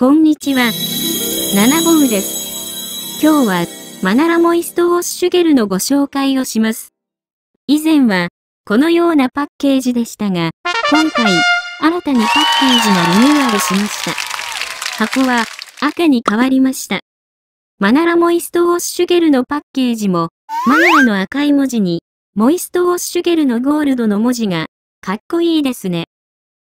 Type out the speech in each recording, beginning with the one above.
こんにちは。ボ号です。今日は、マナラモイストウォッシュゲルのご紹介をします。以前は、このようなパッケージでしたが、今回、新たにパッケージがリニューアルしました。箱は、赤に変わりました。マナラモイストウォッシュゲルのパッケージも、マナラの赤い文字に、モイストウォッシュゲルのゴールドの文字が、かっこいいですね。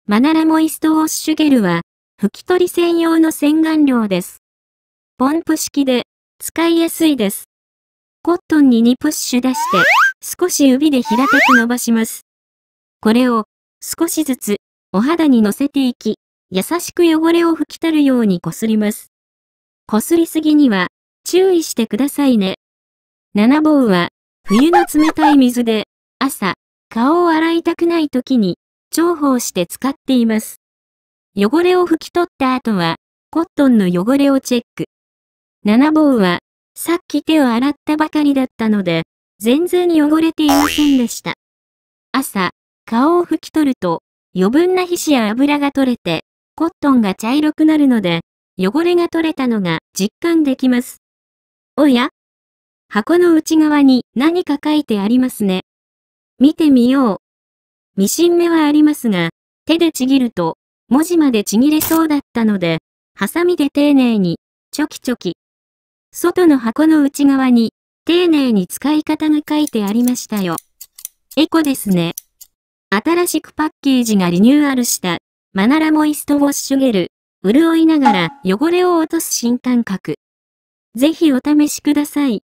マナラモイストウォッシュゲルは、拭き取り専用の洗顔料です。ポンプ式で、使いやすいです。コットンに2プッシュ出して、少し指で平たく伸ばします。これを、少しずつ、お肌に乗せていき、優しく汚れを拭き取るようにこすります。こすりすぎには、注意してくださいね。7号は、冬の冷たい水で、朝、顔を洗いたくない時に、重宝して使っています。汚れを拭き取った後は、コットンの汚れをチェック。7棒は、さっき手を洗ったばかりだったので、全然汚れていませんでした。朝、顔を拭き取ると、余分な皮脂や油が取れて、コットンが茶色くなるので、汚れが取れたのが実感できます。おや箱の内側に何か書いてありますね。見てみよう。ミシン目はありますが、手でちぎると文字までちぎれそうだったので、ハサミで丁寧に、チョキチョキ。外の箱の内側に、丁寧に使い方が書いてありましたよ。エコですね。新しくパッケージがリニューアルした、マナラモイストウォッシュゲル、潤いながら汚れを落とす新感覚。ぜひお試しください。